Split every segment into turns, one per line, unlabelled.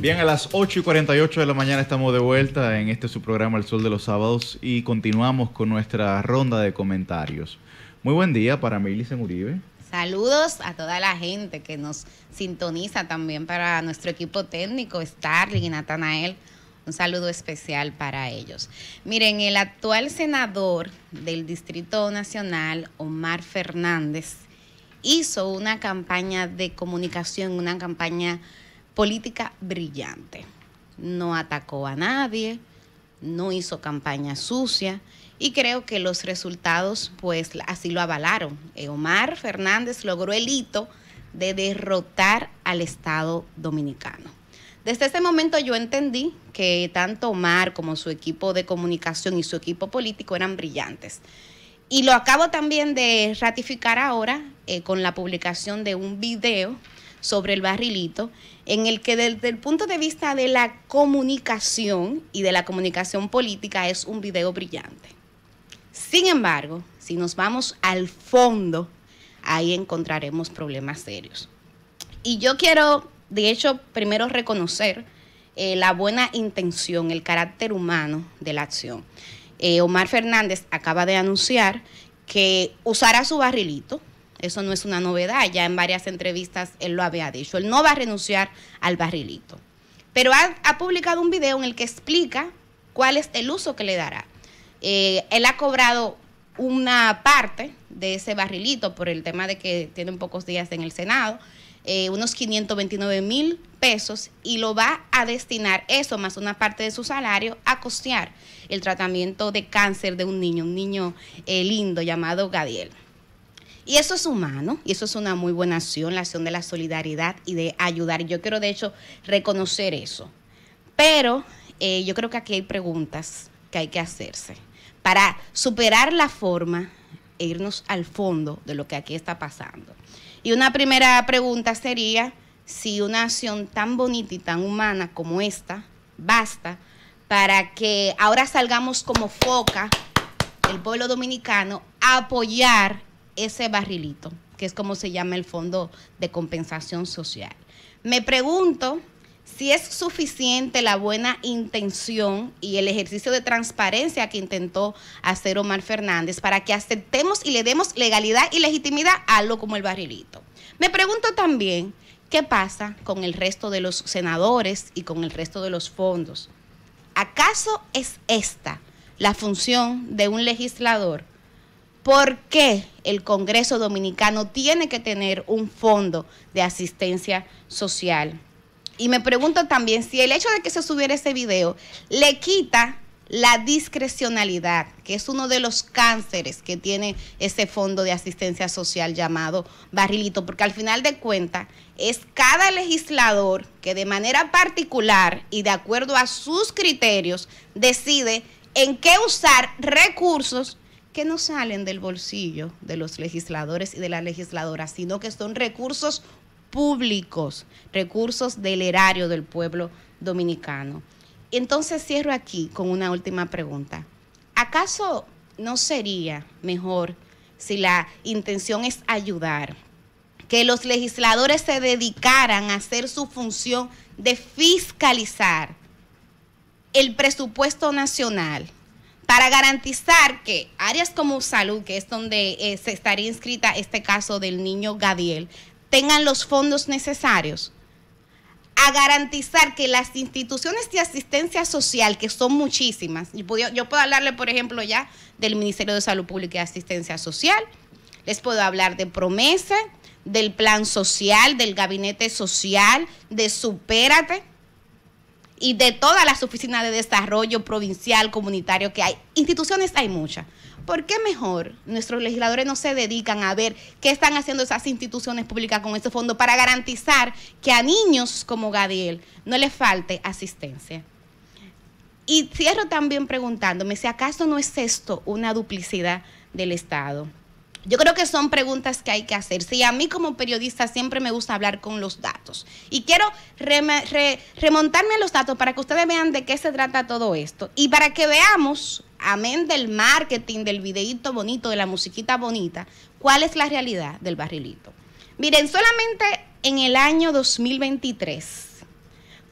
Bien, a las 8 y 48 de la mañana estamos de vuelta en este su programa El Sol de los Sábados y continuamos con nuestra ronda de comentarios. Muy buen día para Milicen Uribe. Saludos a toda la gente que nos sintoniza también para nuestro equipo técnico, Starling y Natanael. Un saludo especial para ellos. Miren, el actual senador del Distrito Nacional, Omar Fernández, hizo una campaña de comunicación, una campaña política brillante. No atacó a nadie, no hizo campaña sucia y creo que los resultados pues así lo avalaron. Eh, Omar Fernández logró el hito de derrotar al Estado dominicano. Desde ese momento yo entendí que tanto Omar como su equipo de comunicación y su equipo político eran brillantes. Y lo acabo también de ratificar ahora eh, con la publicación de un video sobre el barrilito, en el que desde el punto de vista de la comunicación y de la comunicación política es un video brillante. Sin embargo, si nos vamos al fondo, ahí encontraremos problemas serios. Y yo quiero, de hecho, primero reconocer eh, la buena intención, el carácter humano de la acción. Eh, Omar Fernández acaba de anunciar que usará su barrilito, eso no es una novedad, ya en varias entrevistas él lo había dicho. Él no va a renunciar al barrilito. Pero ha, publicado un video en el que explica cuál es el uso que le dará. Eh, él ha cobrado una parte de ese barrilito por el tema de que tienen pocos días en el Senado, eh, unos 529 mil pesos, y lo va a destinar eso más una parte de su salario a costear el tratamiento de cáncer de un niño, un niño eh, lindo llamado Gadiel. Y eso es humano, y eso es una muy buena acción, la acción de la solidaridad y de ayudar. Y yo quiero, de hecho, reconocer eso. Pero eh, yo creo que aquí hay preguntas que hay que hacerse para superar la forma e irnos al fondo de lo que aquí está pasando. Y una primera pregunta sería si una acción tan bonita y tan humana como esta basta para que ahora salgamos como foca el pueblo dominicano a apoyar ese barrilito, que es como se llama el Fondo de Compensación Social. Me pregunto si es suficiente la buena intención y el ejercicio de transparencia que intentó hacer Omar Fernández para que aceptemos y le demos legalidad y legitimidad a algo como el barrilito. Me pregunto también qué pasa con el resto de los senadores y con el resto de los fondos. ¿Acaso es esta la función de un legislador ¿Por qué el Congreso Dominicano tiene que tener un fondo de asistencia social? Y me pregunto también si el hecho de que se subiera ese video le quita la discrecionalidad, que es uno de los cánceres que tiene ese fondo de asistencia social llamado barrilito, porque al final de cuentas es cada legislador que de manera particular y de acuerdo a sus criterios decide en qué usar recursos que no salen del bolsillo de los legisladores y de las legisladoras, sino que son recursos públicos, recursos del erario del pueblo dominicano. Entonces cierro aquí con una última pregunta. ¿Acaso no sería mejor, si la intención es ayudar, que los legisladores se dedicaran a hacer su función de fiscalizar el presupuesto nacional? para garantizar que áreas como salud, que es donde eh, se estaría inscrita este caso del niño Gadiel, tengan los fondos necesarios a garantizar que las instituciones de asistencia social, que son muchísimas, yo puedo, yo puedo hablarle, por ejemplo, ya del Ministerio de Salud Pública y Asistencia Social, les puedo hablar de promesa, del plan social, del gabinete social, de supérate, y de todas las oficinas de desarrollo provincial, comunitario que hay. Instituciones hay muchas. ¿Por qué mejor nuestros legisladores no se dedican a ver qué están haciendo esas instituciones públicas con ese fondo para garantizar que a niños como Gadiel no les falte asistencia? Y cierro también preguntándome si acaso no es esto una duplicidad del Estado. Yo creo que son preguntas que hay que hacer. y a mí como periodista siempre me gusta hablar con los datos. Y quiero remontarme a los datos para que ustedes vean de qué se trata todo esto y para que veamos, amén del marketing, del videíto bonito, de la musiquita bonita, cuál es la realidad del barrilito. Miren, solamente en el año 2023,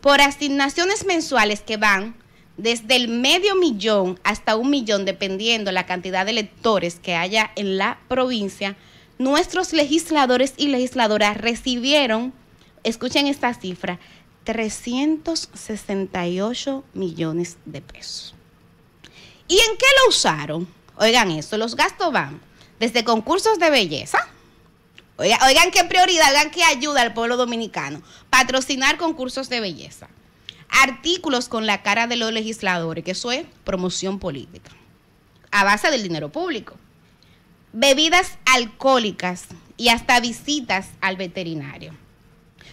por asignaciones mensuales que van desde el medio millón hasta un millón, dependiendo la cantidad de electores que haya en la provincia, nuestros legisladores y legisladoras recibieron, escuchen esta cifra, 368 millones de pesos. ¿Y en qué lo usaron? Oigan esto, los gastos van desde concursos de belleza, oigan, oigan qué prioridad, oigan qué ayuda al pueblo dominicano, patrocinar concursos de belleza artículos con la cara de los legisladores, que eso es promoción política, a base del dinero público, bebidas alcohólicas y hasta visitas al veterinario.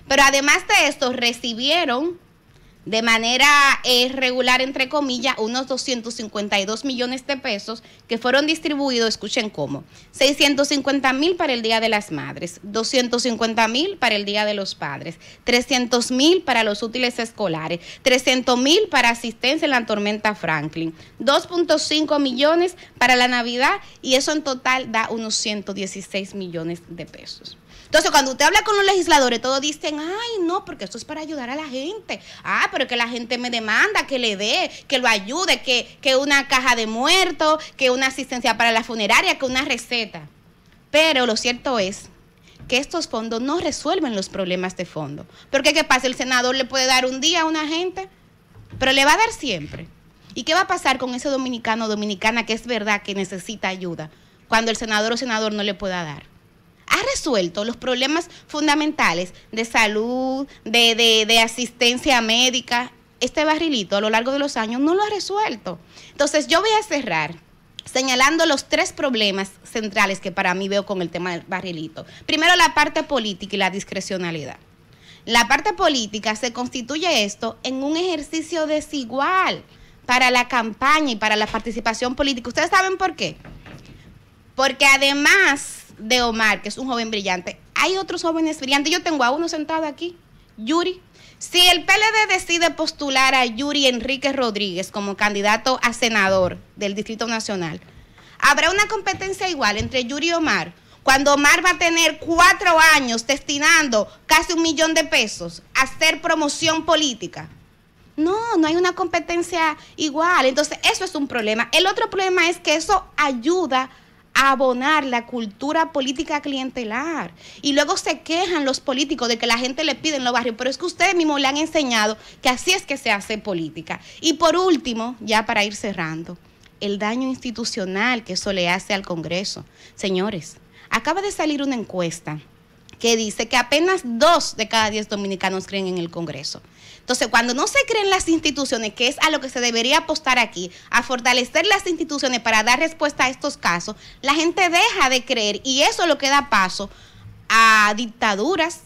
Pero además de esto, recibieron de manera eh, regular, entre comillas, unos 252 millones de pesos que fueron distribuidos, escuchen cómo, 650 mil para el Día de las Madres, 250 mil para el Día de los Padres, 300 mil para los útiles escolares, 300 mil para asistencia en la tormenta Franklin, 2.5 millones para la Navidad y eso en total da unos 116 millones de pesos. Entonces, cuando usted habla con los legisladores, todos dicen, ay, no, porque esto es para ayudar a la gente. Ah, pero que la gente me demanda, que le dé, que lo ayude, que, una caja de muertos, que una asistencia para la funeraria, que una receta. Pero lo cierto es que estos fondos no resuelven los problemas de fondo. Porque, ¿qué pasa? El senador le puede dar un día a una gente, pero le va a dar siempre. ¿Y qué va a pasar con ese dominicano o dominicana que es verdad que necesita ayuda cuando el senador o senador no le pueda dar? ha resuelto los problemas fundamentales de salud, de, asistencia médica, este barrilito a lo largo de los años no lo ha resuelto. Entonces yo voy a cerrar señalando los tres problemas centrales que para mí veo con el tema del barrilito. Primero la parte política y la discrecionalidad. La parte política se constituye esto en un ejercicio desigual para la campaña y para la participación política. ¿Ustedes saben por qué? Porque además de Omar, que es un joven brillante. Hay otros jóvenes brillantes. Yo tengo a uno sentado aquí, Yuri. Si el PLD decide postular a Yuri Enrique Rodríguez como candidato a senador del Distrito Nacional, habrá una competencia igual entre Yuri y Omar cuando Omar va a tener cuatro años destinando casi un millón de pesos a hacer promoción política. No, no hay una competencia igual. Entonces, eso es un problema. El otro problema es que eso ayuda abonar la cultura política clientelar. Y luego se quejan los políticos de que la gente le pide en los barrios, pero es que ustedes mismos le han enseñado que así es que se hace política. Y por último, ya para ir cerrando, el daño institucional que eso le hace al Congreso. Señores, acaba de salir una encuesta que dice que apenas dos de cada diez dominicanos creen en el Congreso. Entonces, cuando no se creen las instituciones, que es a lo que se debería apostar aquí, a fortalecer las instituciones para dar respuesta a estos casos, la gente deja de creer y eso es lo que da paso a dictaduras,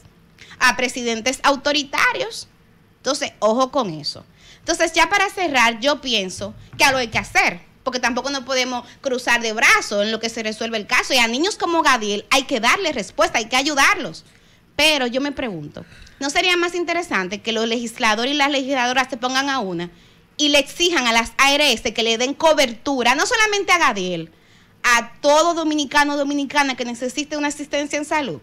a presidentes autoritarios. Entonces, ojo con eso. Entonces, ya para cerrar, yo pienso que algo hay que hacer porque tampoco no podemos cruzar de brazos en lo que se resuelve el caso. Y a niños como Gadiel hay que darle respuesta, hay que ayudarlos. Pero yo me pregunto, ¿no sería más interesante que los legisladores y las legisladoras se pongan a una y le exijan a las ARS que le den cobertura, no solamente a Gadiel, a todo dominicano o dominicana que necesite una asistencia en salud?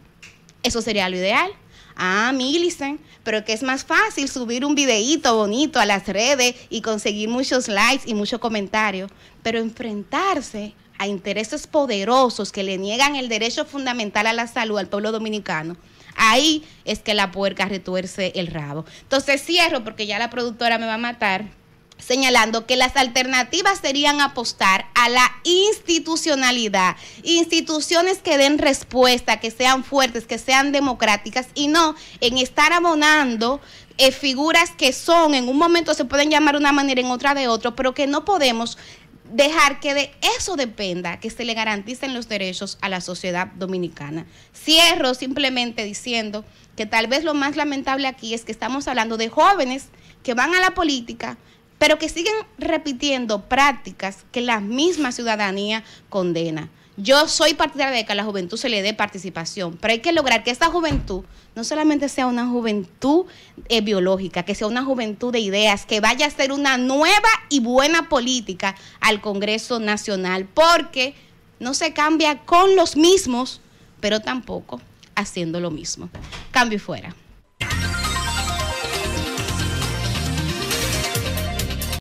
Eso sería lo ideal. Ah, Millicent, pero que es más fácil subir un videíto bonito a las redes y conseguir muchos likes y muchos comentarios, pero enfrentarse a intereses poderosos que le niegan el derecho fundamental a la salud al pueblo dominicano. Ahí es que la puerca retuerce el rabo. Entonces cierro porque ya la productora me va a matar señalando que las alternativas serían apostar a la institucionalidad, instituciones que den respuesta, que sean fuertes, que sean democráticas y no en estar abonando eh, figuras que son, en un momento se pueden llamar de una manera, en otra de otro, pero que no podemos dejar que de eso dependa, que se le garanticen los derechos a la sociedad dominicana. Cierro simplemente diciendo que tal vez lo más lamentable aquí es que estamos hablando de jóvenes que van a la política, pero que siguen repitiendo prácticas que la misma ciudadanía condena. Yo soy partidaria de que a la juventud se le dé participación, pero hay que lograr que esta juventud no solamente sea una juventud eh, biológica, que sea una juventud de ideas, que vaya a ser una nueva y buena política al Congreso Nacional, porque no se cambia con los mismos, pero tampoco haciendo lo mismo. Cambio y fuera.